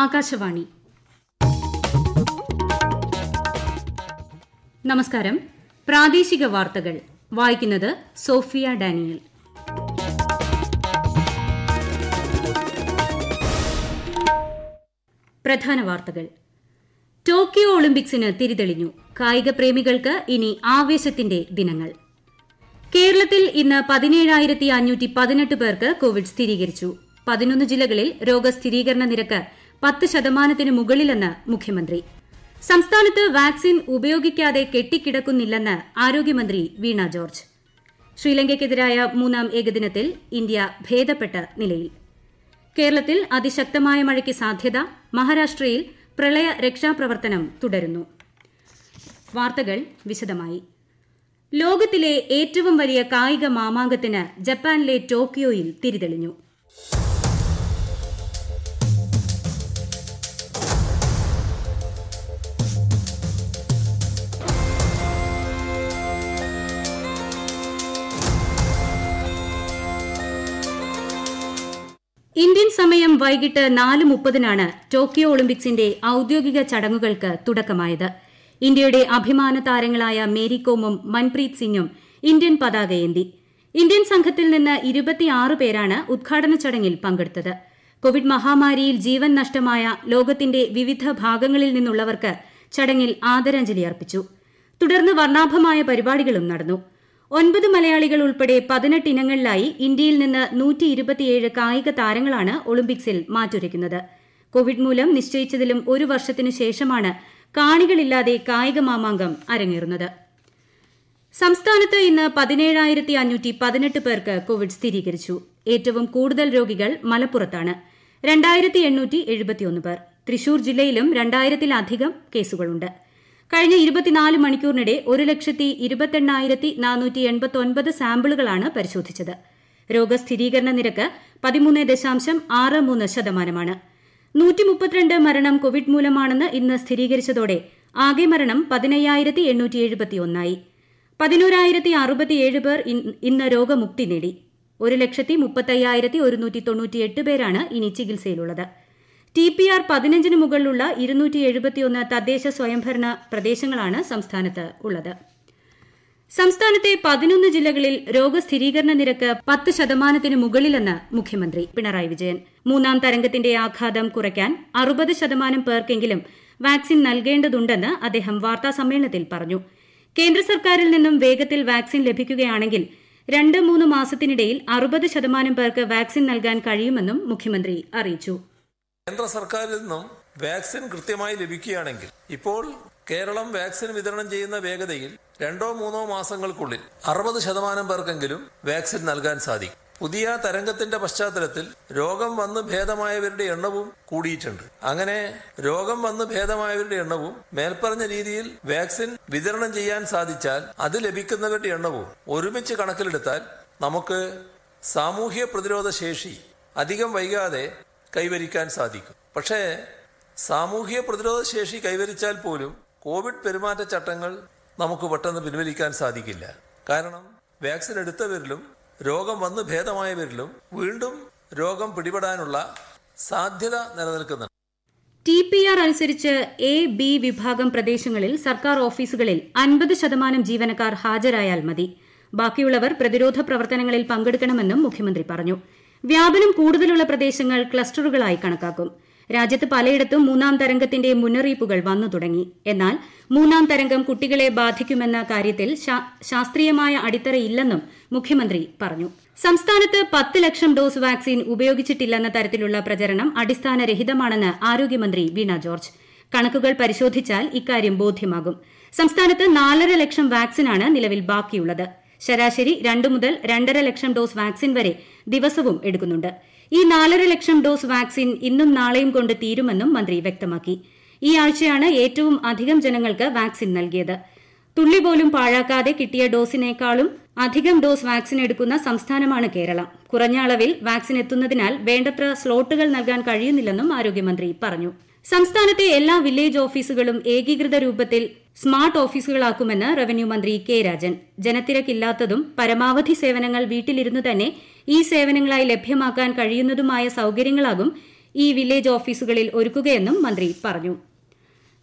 ആകാശവാണി നമസ്കാരം പ്രാദേശിക വാർത്തകൾ വായിക്കുന്നത് സോഫിയ ഡാനിയൽ പ്രധാന വാർത്തകൾ ടോക്കിയോ ഒളിമ്പിക്സിന് തിരിതെളിഞ്ഞു കായിക പ്രേമികൾക്ക് ഇനി ആവേശത്തിന്റെ ദിനങ്ങൾ കേരളത്തിൽ ഇന്ന് പതിനേഴായിരത്തി അഞ്ഞൂറ്റി പതിനെട്ട് പേർക്ക് കോവിഡ് സ്ഥിരീകരിച്ചു പതിനൊന്ന് ജില്ലകളിൽ രോഗസ്ഥിരീകരണ നിരക്ക് പത്ത് ശതമാനത്തിന് മുകളിലെന്ന് മുഖ്യമന്ത്രി സംസ്ഥാനത്ത് വാക്സിൻ ഉപയോഗിക്കാതെ കെട്ടിക്കിടക്കുന്നില്ലെന്ന് ആരോഗ്യമന്ത്രി വീണ ജോർജ് ശ്രീലങ്കയ്ക്കെതിരായ മൂന്നാം ഏകദിനത്തിൽ ഇന്ത്യ ഭേദപ്പെട്ട നിലയിൽ കേരളത്തിൽ അതിശക്തമായ മഴയ്ക്ക് സാധ്യത മഹാരാഷ്ട്രയിൽ പ്രളയ രക്ഷാപ്രവർത്തനം തുടരുന്നു വാർത്തകൾ വിശദമായി ലോകത്തിലെ ഏറ്റവും വലിയ കായിക മാമാങ്കത്തിന് ജപ്പാനിലെ ടോക്കിയോയിൽ തിരിതെളിഞ്ഞു ഇന്ത്യൻ സമയം വൈകിട്ട് നാല് മുപ്പതിനാണ് ടോക്കിയോ ഒളിമ്പിക്സിന്റെ ഔദ്യോഗിക ചടങ്ങുകൾക്ക് തുടക്കമായത് ഇന്ത്യയുടെ അഭിമാന താരങ്ങളായ മേരി കോമും മൻപ്രീത് സിംഗും ഇന്ത്യൻ പതാകയേന്തി ഇന്ത്യൻ സംഘത്തിൽ നിന്ന് ഇരുപത്തിയാറ് പേരാണ് ഉദ്ഘാടന ചടങ്ങിൽ പങ്കെടുത്തത് കോവിഡ് മഹാമാരിയിൽ ജീവൻ നഷ്ടമായ ലോകത്തിന്റെ വിവിധ ഭാഗങ്ങളിൽ നിന്നുള്ളവർക്ക് ചടങ്ങിൽ ആദരാഞ്ജലി അർപ്പിച്ചു തുടർന്ന് വർണ്ണാഭമായ പരിപാടികളും നടന്നു ഒൻപത് മലയാളികൾ ഉൾപ്പെടെ പതിനെട്ട് ഇനങ്ങളിലായി ഇന്ത്യയിൽ നിന്ന് നൂറ്റി ഇരുപത്തിയേഴ് കായിക താരങ്ങളാണ് ഒളിമ്പിക്സിൽ മാറ്റുരയ്ക്കുന്നത് കോവിഡ് മൂലം നിശ്ചയിച്ചതിലും ഒരു വർഷത്തിനു ശേഷമാണ് കാണികളില്ലാതെ കായിക മാമാങ്കം അരങ്ങേറുന്നത് സംസ്ഥാനത്ത് ഇന്ന് പതിനേഴായിരത്തി അഞ്ഞൂറ്റി പതിനെട്ട് പേർക്ക് കോവിഡ് സ്ഥിരീകരിച്ചു ഏറ്റവും കൂടുതൽ രോഗികൾ മലപ്പുറത്താണ് രണ്ടായിരത്തി എണ്ണൂറ്റി എഴുപത്തിയൊന്ന് പേർ തൃശൂർ ജില്ലയിലും രണ്ടായിരത്തിലധികം കേസുകളുണ്ട് കഴിഞ്ഞ ഇരുപത്തിനാല് മണിക്കൂറിനിടെ ഒരു ലക്ഷത്തി ഇരുപത്തെണ്ണായിരത്തി നാനൂറ്റി എൺപത്തൊൻപത് സാമ്പിളുകളാണ് പരിശോധിച്ചത് രോഗസ്ഥിരീകരണ നിരക്ക് പതിമൂന്ന് ദശാംശം ആറ് മൂന്ന് ശതമാനമാണ് നൂറ്റി മുപ്പത്തിരണ്ട് മരണം കോവിഡ് മൂലമാണെന്ന് ഇന്ന് സ്ഥിരീകരിച്ചതോടെ ആകെ മരണം പതിനയ്യായിരത്തി എണ്ണൂറ്റി എഴുപത്തി ഒന്നായി പതിനോരായിരത്തി അറുപത്തിയേഴ് പേർ ഇന്ന് രോഗമുക്തി നേടി ഒരു ലക്ഷത്തി മുപ്പത്തയ്യായിരത്തി ഒരുന്നൂറ്റി തൊണ്ണൂറ്റിയെട്ട് പേരാണ് ഇനി ചികിത്സയിലുള്ളത് ടി പി ആർ പതിനഞ്ചിന് മുകളിലുള്ള ഇരുന്നൂറ്റി എഴുപത്തിയൊന്ന് തദ്ദേശ സ്വയംഭരണ പ്രദേശങ്ങളാണ് സംസ്ഥാനത്ത് ഉള്ളത് സംസ്ഥാനത്തെ പതിനൊന്ന് ജില്ലകളിൽ രോഗസ്ഥിരീകരണ നിരക്ക് പത്ത് ശതമാനത്തിന് മുകളിലെന്ന് മുഖ്യമന്ത്രി പിണറായി വിജയൻ മൂന്നാം തരംഗത്തിന്റെ ആഘാതം കുറയ്ക്കാൻ അറുപത് ശതമാനം പേർക്കെങ്കിലും വാക്സിൻ നൽകേണ്ടതുണ്ടെന്ന് അദ്ദേഹം വാർത്താസമ്മേളനത്തിൽ പറഞ്ഞു കേന്ദ്ര സർക്കാരിൽ നിന്നും വേഗത്തിൽ വാക്സിൻ ലഭിക്കുകയാണെങ്കിൽ രണ്ട് മൂന്ന് മാസത്തിനിടയിൽ അറുപത് ശതമാനം പേർക്ക് വാക്സിൻ നൽകാൻ കഴിയുമെന്നും മുഖ്യമന്ത്രി അറിയിച്ചു കേന്ദ്ര സർക്കാരിൽ നിന്നും വാക്സിൻ കൃത്യമായി ലഭിക്കുകയാണെങ്കിൽ ഇപ്പോൾ കേരളം വാക്സിൻ വിതരണം ചെയ്യുന്ന വേഗതയിൽ രണ്ടോ മൂന്നോ മാസങ്ങൾക്കുള്ളിൽ അറുപത് ശതമാനം പേർക്കെങ്കിലും വാക്സിൻ നൽകാൻ സാധിക്കും പുതിയ തരംഗത്തിന്റെ പശ്ചാത്തലത്തിൽ രോഗം വന്ന് ഭേദമായവരുടെ എണ്ണവും കൂടിയിട്ടുണ്ട് അങ്ങനെ രോഗം വന്ന് ഭേദമായവരുടെ എണ്ണവും മേൽപ്പറഞ്ഞ രീതിയിൽ വാക്സിൻ വിതരണം ചെയ്യാൻ സാധിച്ചാൽ അത് ലഭിക്കുന്നവരുടെ എണ്ണവും ഒരുമിച്ച് കണക്കിലെടുത്താൽ നമുക്ക് സാമൂഹ്യ പ്രതിരോധ ശേഷി അധികം വൈകാതെ കൈവരിക്കാൻ സാധിക്കും പക്ഷേ സാമൂഹിക പ്രതിരോധ ശേഷി കൈവരിച്ചാൽ പോലും കോവിഡ് പെരുമാറ്റച്ചട്ടങ്ങൾ നമുക്ക് പെട്ടെന്ന് പിൻവലിക്കാൻ സാധിക്കില്ല കാരണം വാക്സിൻ എടുത്തവരിലും രോഗം വന്ന് ഭേദമായവരിലും വീണ്ടും രോഗം പിടിപെടാനുള്ള സാധ്യത നിലനിൽക്കുന്നുണ്ട് ടി പി ആർ അനുസരിച്ച് എ ബി വിഭാഗം പ്രദേശങ്ങളിൽ സർക്കാർ ഓഫീസുകളിൽ അൻപത് ശതമാനം ജീവനക്കാർ ഹാജരായാൽ മതി ബാക്കിയുള്ളവർ പ്രതിരോധ പ്രവർത്തനങ്ങളിൽ പങ്കെടുക്കണമെന്നും മുഖ്യമന്ത്രി പറഞ്ഞു വ്യാപനം കൂടുതലുള്ള പ്രദേശങ്ങൾ ക്ലസ്റ്ററുകളായി കണക്കാക്കും രാജ്യത്ത് പലയിടത്തും മൂന്നാം തരംഗത്തിന്റെ മുന്നറിയിപ്പുകൾ വന്നു തുടങ്ങി എന്നാൽ മൂന്നാം തരംഗം കുട്ടികളെ ബാധിക്കുമെന്ന കാര്യത്തിൽ ശാസ്ത്രീയമായ അടിത്തറയില്ലെന്നും മുഖ്യമന്ത്രി പറഞ്ഞു സംസ്ഥാനത്ത് പത്ത് ലക്ഷം ഡോസ് വാക്സിൻ ഉപയോഗിച്ചിട്ടില്ലെന്ന തരത്തിലുള്ള പ്രചരണം അടിസ്ഥാനരഹിതമാണെന്ന് ആരോഗ്യമന്ത്രി വീണ ജോർജ് കണക്കുകൾ പരിശോധിച്ചാൽ ഇക്കാര്യം ബോധ്യമാകും സംസ്ഥാനത്ത് നാലര ലക്ഷം വാക്സിനാണ് നിലവിൽ ബാക്കിയുള്ളത് ശരാശരി രണ്ടു മുതൽ രണ്ടര ലക്ഷം ഡോസ് വാക്സിൻ വരെ ദിവസവും എടുക്കുന്നുണ്ട് ഈ നാലര ലക്ഷം ഡോസ് വാക്സിൻ ഇന്നും നാളെയും കൊണ്ട് തീരുമെന്നും മന്ത്രി വ്യക്തമാക്കി ഈ ആഴ്ചയാണ് ഏറ്റവും അധികം ജനങ്ങൾക്ക് വാക്സിൻ നൽകിയത് തുള്ളി പോലും പാഴാക്കാതെ കിട്ടിയ ഡോസിനേക്കാളും അധികം ഡോസ് വാക്സിൻ എടുക്കുന്ന സംസ്ഥാനമാണ് കേരളം കുറഞ്ഞ അളവിൽ വാക്സിൻ എത്തുന്നതിനാൽ വേണ്ടത്ര സ്ലോട്ടുകൾ നൽകാൻ കഴിയുന്നില്ലെന്നും ആരോഗ്യമന്ത്രി പറഞ്ഞു സംസ്ഥാനത്തെ എല്ലാ വില്ലേജ് ഓഫീസുകളും ഏകീകൃത രൂപത്തിൽ സ്മാർട്ട് ഓഫീസുകളാക്കുമെന്ന് റവന്യൂ മന്ത്രി കെ രാജൻ ജനത്തിരക്കില്ലാത്തതും പരമാവധി സേവനങ്ങൾ വീട്ടിലിരുന്നു തന്നെ ഈ സേവനങ്ങളായി ലഭ്യമാക്കാൻ കഴിയുന്നതുമായ സൌകര്യങ്ങളാകും ഈ വില്ലേജ് ഓഫീസുകളിൽ ഒരുക്കുകയെന്നും മന്ത്രി പറഞ്ഞു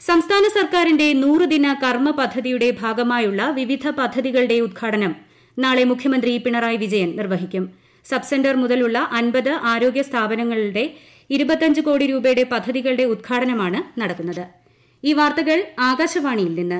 സംസ്ഥാന സർക്കാരിന്റെ നൂറുദിന ദിന കർമ്മ പദ്ധതിയുടെ ഭാഗമായുള്ള വിവിധ പദ്ധതികളുടെ ഉദ്ഘാടനം നാളെ മുഖ്യമന്ത്രി പിണറായി വിജയൻ നിർവഹിക്കും സബ് സെന്റർ മുതലുള്ള അൻപത് ആരോഗ്യ സ്ഥാപനങ്ങളുടെ ഇരുപത്തഞ്ച് കോടി രൂപയുടെ പദ്ധതികളുടെ ഉദ്ഘാടനമാണ് നടക്കുന്നത് ഈ വാർത്തകൾ ആകാശവാണിയിൽ നിന്ന്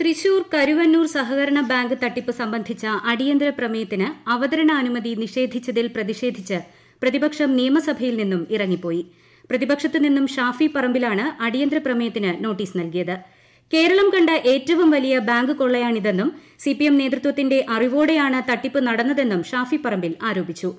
തൃശൂർ കരുവന്നൂർ സഹകരണ ബാങ്ക് തട്ടിപ്പ് സംബന്ധിച്ച അടിയന്തര പ്രമേയത്തിന് അവതരണാനുമതി നിഷേധിച്ചതിൽ പ്രതിഷേധിച്ച് പ്രതിപക്ഷം നിയമസഭയിൽ നിന്നും ഇറങ്ങിപ്പോയി പ്രതിപക്ഷത്തു നിന്നും ഷാഫി പറമ്പിലാണ് അടിയന്തര പ്രമേയത്തിന് നോട്ടീസ് നൽകിയത് കേരളം കണ്ട ഏറ്റവും വലിയ ബാങ്ക് കൊള്ളയാണിതെന്നും സിപിഎം നേതൃത്വത്തിന്റെ അറിവോടെയാണ് തട്ടിപ്പ് നടന്നതെന്നും ഷാഫി പറമ്പിൽ ആരോപിച്ചു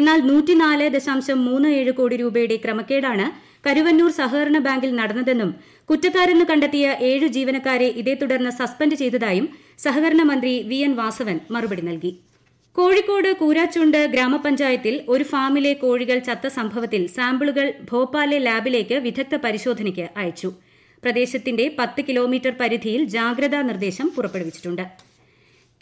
എന്നാൽ നൂറ്റിനാല് ദശാംശം മൂന്ന് ഏഴ് കോടി രൂപയുടെ ക്രമക്കേടാണ് കരുവന്നൂർ സഹകരണ ബാങ്കിൽ നടന്നതെന്നും കുറ്റക്കാരെന്ന് കണ്ടെത്തിയ ഏഴ് ജീവനക്കാരെ ഇതേ തുടർന്ന് സസ്പെൻഡ് ചെയ്തതായും സഹകരണ മന്ത്രി വി എൻ വാസവൻ മറുപടി നൽകി കോഴിക്കോട് കൂരാച്ചുണ്ട് ഗ്രാമപഞ്ചായത്തിൽ ഒരു ഫാമിലെ കോഴികൾ ചത്ത സംഭവത്തിൽ സാമ്പിളുകൾ ഭോപ്പാലെ ലാബിലേക്ക് വിദഗ്ധ പരിശോധനയ്ക്ക് അയച്ചു പ്രദേശത്തിന്റെ പത്ത് കിലോമീറ്റർ പരിധിയിൽ ജാഗ്രതാ നിർദ്ദേശം പുറപ്പെടുവിച്ചിട്ടുണ്ട്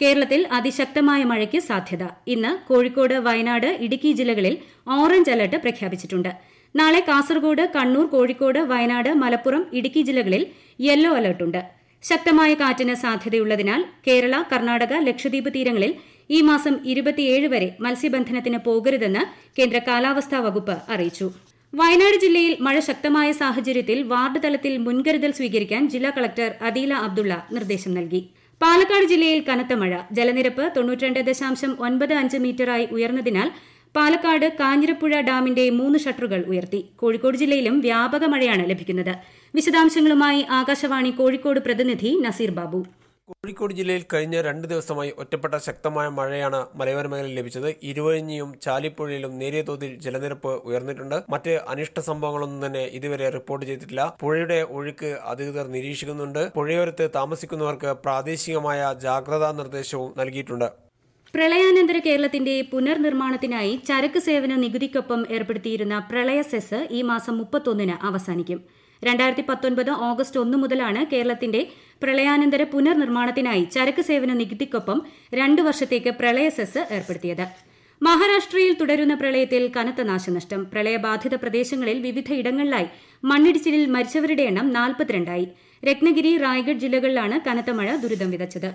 കേരളത്തിൽ അതിശക്തമായ മഴയ്ക്ക് സാധ്യത ഇന്ന് കോഴിക്കോട് വയനാട് ഇടുക്കി ജില്ലകളിൽ ഓറഞ്ച് അലർട്ട് പ്രഖ്യാപിച്ചിട്ടുണ്ട് നാളെ കാസർഗോഡ് കണ്ണൂർ കോഴിക്കോട് വയനാട് മലപ്പുറം ഇടുക്കി ജില്ലകളിൽ യെല്ലോ അലർട്ടുണ്ട് ശക്തമായ കാറ്റിന് സാധ്യതയുള്ളതിനാൽ കേരള കർണാടക ലക്ഷദ്വീപ് തീരങ്ങളിൽ ഈ മാസം ഇരുപത്തിയേഴ് വരെ മത്സ്യബന്ധനത്തിന് പോകരുതെന്ന് കേന്ദ്ര കാലാവസ്ഥാ വകുപ്പ് അറിയിച്ചു വയനാട് ജില്ലയിൽ മഴ ശക്തമായ സാഹചര്യത്തിൽ വാർഡ് തലത്തിൽ മുൻകരുതൽ സ്വീകരിക്കാൻ ജില്ലാ കളക്ടർ അദീല അബ്ദുള്ള നിർദ്ദേശം നൽകി പാലക്കാട് ജില്ലയിൽ കനത്ത മഴ ജലനിരപ്പ് തൊണ്ണൂറ്റിരണ്ട് ദശാംശം ഒൻപത് അഞ്ച് മീറ്ററായി ഉയർന്നതിനാൽ പാലക്കാട് കാഞ്ഞിരപ്പുഴ ഡാമിന്റെ മൂന്ന് ഷട്ടറുകൾ ഉയർത്തി കോഴിക്കോട് ജില്ലയിലും വ്യാപക മഴയാണ് ലഭിക്കുന്നത് വിശദാംശങ്ങളുമായി ആകാശവാണി കോഴിക്കോട് പ്രതിനിധി നസീർ ബാബു കോഴിക്കോട് ജില്ലയിൽ കഴിഞ്ഞ രണ്ട് ദിവസമായി ഒറ്റപ്പെട്ട ശക്തമായ മഴയാണ് മലയോര മേഖലയിൽ ലഭിച്ചത് ഇരുവഴിഞ്ഞിയും ചാലിപ്പുഴയിലും നേരിയ തോതിൽ ജലനിരപ്പ് ഉയർന്നിട്ടുണ്ട് മറ്റ് അനിഷ്ട സംഭവങ്ങളൊന്നും തന്നെ ഇതുവരെ റിപ്പോർട്ട് ചെയ്തിട്ടില്ല പുഴയുടെ ഒഴുക്ക് അധികൃതർ നിരീക്ഷിക്കുന്നുണ്ട് പുഴയോരത്ത് താമസിക്കുന്നവർക്ക് പ്രാദേശികമായ ജാഗ്രതാ നിർദ്ദേശവും നൽകിയിട്ടുണ്ട് പ്രളയാനന്തര കേരളത്തിന്റെ പുനർനിർമ്മാണത്തിനായി ചരക്ക് സേവന നികുതിക്കൊപ്പം ഏർപ്പെടുത്തിയിരുന്ന പ്രളയ സെസ് ഈ മാസം മുപ്പത്തൊന്നിന് അവസാനിക്കും രണ്ടായിരത്തി പത്തൊൻപത് ഓഗസ്റ്റ് ഒന്ന് മുതലാണ് കേരളത്തിന്റെ പ്രളയാനന്തര പുനർനിർമ്മാണത്തിനായി ചരക്ക് സേവന നികുതിക്കൊപ്പം രണ്ട് വർഷത്തേക്ക് പ്രളയ സെസ് ഏർപ്പെടുത്തിയത് മഹാരാഷ്ട്രയിൽ തുടരുന്ന പ്രളയത്തിൽ കനത്ത നാശനഷ്ടം പ്രളയബാധിത പ്രദേശങ്ങളിൽ വിവിധ ഇടങ്ങളിലായി മണ്ണിടിച്ചിലിൽ മരിച്ചവരുടെ എണ്ണം നാൽപ്പത്തിരണ്ടായി രത്നഗിരി റായ്ഗഡ് ജില്ലകളിലാണ് കനത്ത മഴ ദുരിതം വിതച്ചത്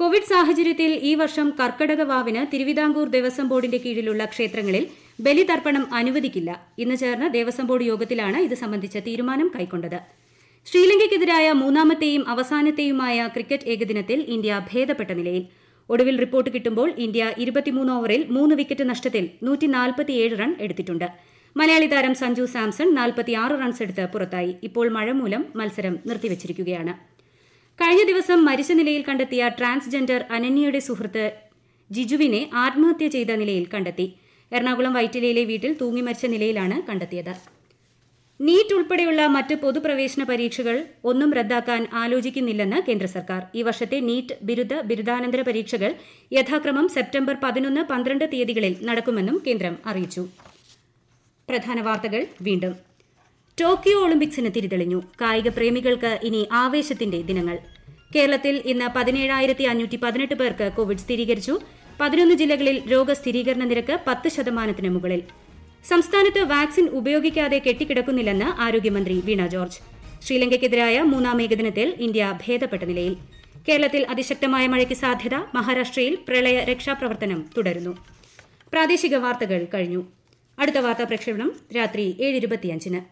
കോവിഡ് സാഹചര്യത്തിൽ ഈ വർഷം കർക്കടക വാവിന് തിരുവിതാംകൂർ ദേവസ്വം ബോർഡിന്റെ കീഴിലുള്ള ക്ഷേത്രങ്ങളിൽ ബലിതർപ്പണം അനുവദിക്കില്ല ഇന്ന് ചേർന്ന ദേവസ്വം ബോർഡ് യോഗത്തിലാണ് ഇത് സംബന്ധിച്ച തീരുമാനം കൈക്കൊണ്ടത് ശ്രീലങ്കയ്ക്കെതിരായ മൂന്നാമത്തെയും അവസാനത്തെയുമായ ക്രിക്കറ്റ് ഏകദിനത്തിൽ ഇന്ത്യ ഭേദപ്പെട്ട നിലയിൽ ഒടുവിൽ റിപ്പോർട്ട് കിട്ടുമ്പോൾ ഇന്ത്യ ഇരുപത്തിമൂന്ന് ഓവറിൽ മൂന്ന് വിക്കറ്റ് നഷ്ടത്തിൽ നൂറ്റിനാൽപ്പത്തിയേഴ് റൺ എടുത്തിട്ടുണ്ട് മലയാളി താരം സഞ്ജു സാംസൺ നാൽപ്പത്തിയാറ് റൺസ് എടുത്ത് പുറത്തായി ഇപ്പോൾ മഴ മൂലം മത്സരം നിർത്തിവച്ചിരിക്കുകയാണ് കഴിഞ്ഞ ദിവസം മരിച്ച നിലയിൽ കണ്ടെത്തിയ ട്രാൻസ്ജെൻഡർ അനന്യയുടെ സുഹൃത്ത് ജിജുവിനെ ആത്മഹത്യ ചെയ്ത നിലയിൽ കണ്ടെത്തി എറണാകുളം വൈറ്റിലയിലെ വീട്ടിൽ തൂങ്ങി മരിച്ച നിലയിലാണ് കണ്ടെത്തിയത് നീറ്റ് ഉൾപ്പെടെയുള്ള മറ്റ് പൊതുപ്രവേശന പരീക്ഷകൾ ഒന്നും റദ്ദാക്കാൻ ആലോചിക്കുന്നില്ലെന്ന് കേന്ദ്ര സർക്കാർ ഈ വർഷത്തെ നീറ്റ് ബിരുദ ബിരുദാനന്തര പരീക്ഷകൾ യഥാക്രമം സെപ്റ്റംബർ പതിനൊന്ന് പന്ത്രണ്ട് തീയതികളിൽ നടക്കുമെന്നും കേന്ദ്രം അറിയിച്ചു പ്രധാന വാർത്തകൾ വീണ്ടും ടോക്കിയോ ഒളിമ്പിക്സിന് തിരിതെളിഞ്ഞു കായിക പ്രേമികൾക്ക് ഇനി ആവേശത്തിന്റെ ദിനങ്ങൾ കേരളത്തിൽ ഇന്ന് പതിനേഴായിരത്തി അഞ്ഞൂറ്റി പതിനെട്ട് പേർക്ക് കോവിഡ് സ്ഥിരീകരിച്ചു പതിനൊന്ന് ജില്ലകളിൽ രോഗസ്ഥിരീകരണ നിരക്ക് പത്ത് ശതമാനത്തിന് മുകളിൽ സംസ്ഥാനത്ത് വാക്സിൻ ഉപയോഗിക്കാതെ കെട്ടിക്കിടക്കുന്നില്ലെന്ന് ആരോഗ്യമന്ത്രി വീണ ജോർജ് ശ്രീലങ്കയ്ക്കെതിരായ മൂന്നാം ഏകദിനത്തിൽ ഇന്ത്യ ഭേദപ്പെട്ട നിലയിൽ കേരളത്തിൽ അതിശക്തമായ മഴയ്ക്ക് സാധ്യത മഹാരാഷ്ട്രയിൽ പ്രളയ രക്ഷാപ്രവർത്തനം തുടരുന്നു പ്രാദേശിക വാർത്തകൾ കഴിഞ്ഞു അടുത്ത വാർത്താ പ്രക്ഷേപണം രാത്രി ഏഴ് ഇരുപത്തിയഞ്ചിന്